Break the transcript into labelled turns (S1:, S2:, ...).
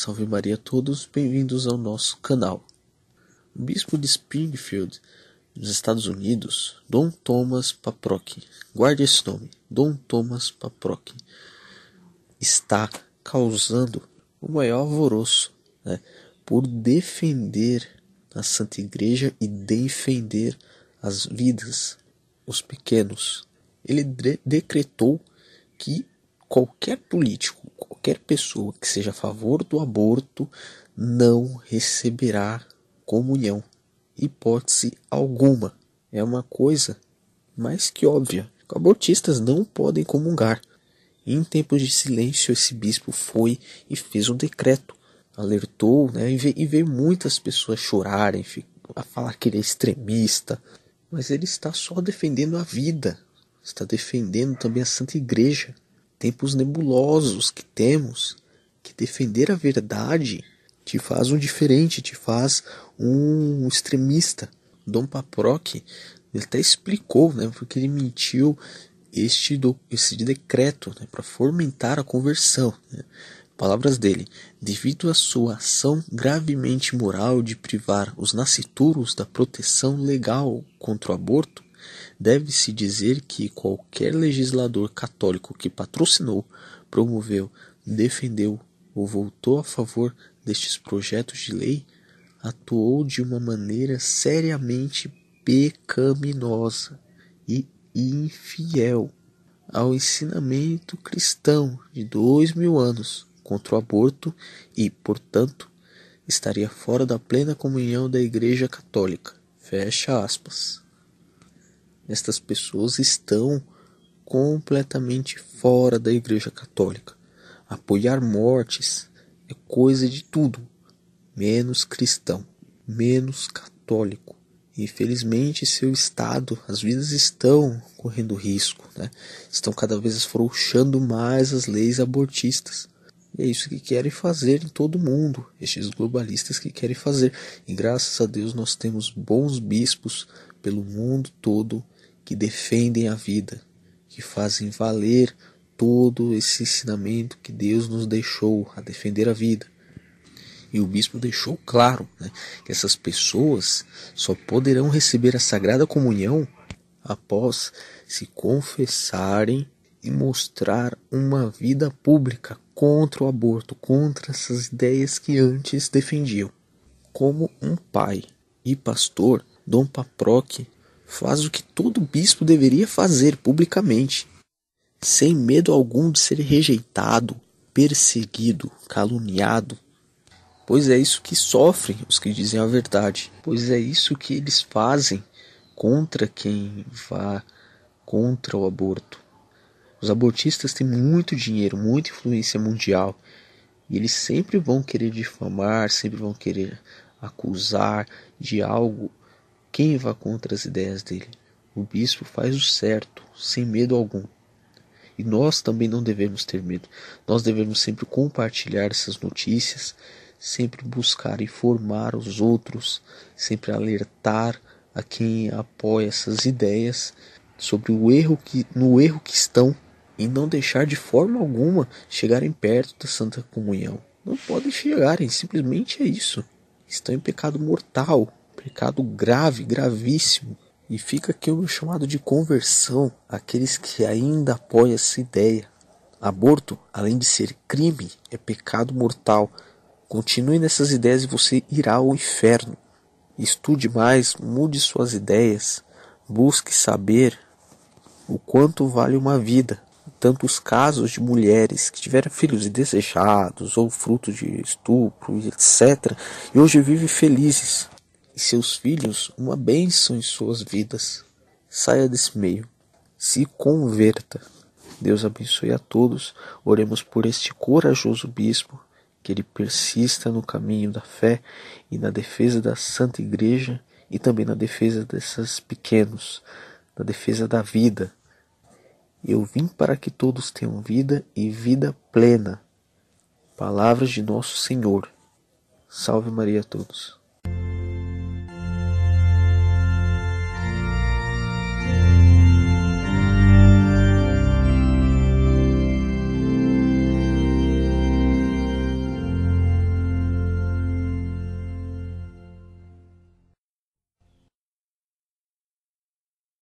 S1: Salve Maria a todos, bem-vindos ao nosso canal. O bispo de Springfield, nos Estados Unidos, Dom Thomas Paprock, guarde esse nome, Dom Thomas Paprock, está causando o maior alvoroço né, por defender a Santa Igreja e defender as vidas, os pequenos. Ele decretou que qualquer político qualquer pessoa que seja a favor do aborto não receberá comunhão, hipótese alguma. É uma coisa mais que óbvia. Abortistas não podem comungar. em tempos de silêncio, esse bispo foi e fez um decreto, alertou, né, e veio muitas pessoas chorarem, a falar que ele é extremista, mas ele está só defendendo a vida, está defendendo também a Santa Igreja, tempos nebulosos que temos, que defender a verdade te faz um diferente, te faz um extremista. Dom Paproc ele até explicou, né, porque ele mentiu este, do, este decreto né, para fomentar a conversão. Né. Palavras dele: devido à sua ação gravemente moral de privar os nascituros da proteção legal contra o aborto, Deve-se dizer que qualquer legislador católico que patrocinou, promoveu, defendeu ou votou a favor destes projetos de lei atuou de uma maneira seriamente pecaminosa e infiel ao ensinamento cristão de dois mil anos contra o aborto e, portanto, estaria fora da plena comunhão da Igreja Católica. Fecha aspas estas pessoas estão completamente fora da Igreja Católica. Apoiar mortes é coisa de tudo, menos cristão, menos católico. Infelizmente, seu estado, as vidas estão correndo risco, né? estão cada vez afrouxando mais as leis abortistas. E é isso que querem fazer em todo o mundo, estes globalistas que querem fazer. E graças a Deus nós temos bons bispos pelo mundo todo que defendem a vida, que fazem valer todo esse ensinamento que Deus nos deixou a defender a vida. E o bispo deixou claro né, que essas pessoas só poderão receber a Sagrada Comunhão após se confessarem e mostrar uma vida pública contra o aborto, contra essas ideias que antes defendiam. Como um pai e pastor, Dom Paproque faz o que todo bispo deveria fazer publicamente, sem medo algum de ser rejeitado, perseguido, caluniado. Pois é isso que sofrem os que dizem a verdade, pois é isso que eles fazem contra quem vá contra o aborto. Os abortistas têm muito dinheiro, muita influência mundial, e eles sempre vão querer difamar, sempre vão querer acusar de algo quem vá contra as ideias dele? O bispo faz o certo, sem medo algum. E nós também não devemos ter medo. Nós devemos sempre compartilhar essas notícias, sempre buscar informar os outros, sempre alertar a quem apoia essas ideias sobre o erro que no erro que estão e não deixar de forma alguma chegarem perto da Santa Comunhão. Não podem chegarem, simplesmente é isso. Estão em pecado mortal pecado grave, gravíssimo. E fica aqui o meu chamado de conversão àqueles que ainda apoiam essa ideia. Aborto, além de ser crime, é pecado mortal. Continue nessas ideias e você irá ao inferno. Estude mais, mude suas ideias, busque saber o quanto vale uma vida. Tantos casos de mulheres que tiveram filhos indesejados ou fruto de estupro, etc., e hoje vivem felizes e seus filhos uma bênção em suas vidas. Saia desse meio, se converta. Deus abençoe a todos. Oremos por este corajoso bispo, que ele persista no caminho da fé e na defesa da Santa Igreja e também na defesa desses pequenos, na defesa da vida. Eu vim para que todos tenham vida e vida plena. Palavras de nosso Senhor. Salve Maria a todos.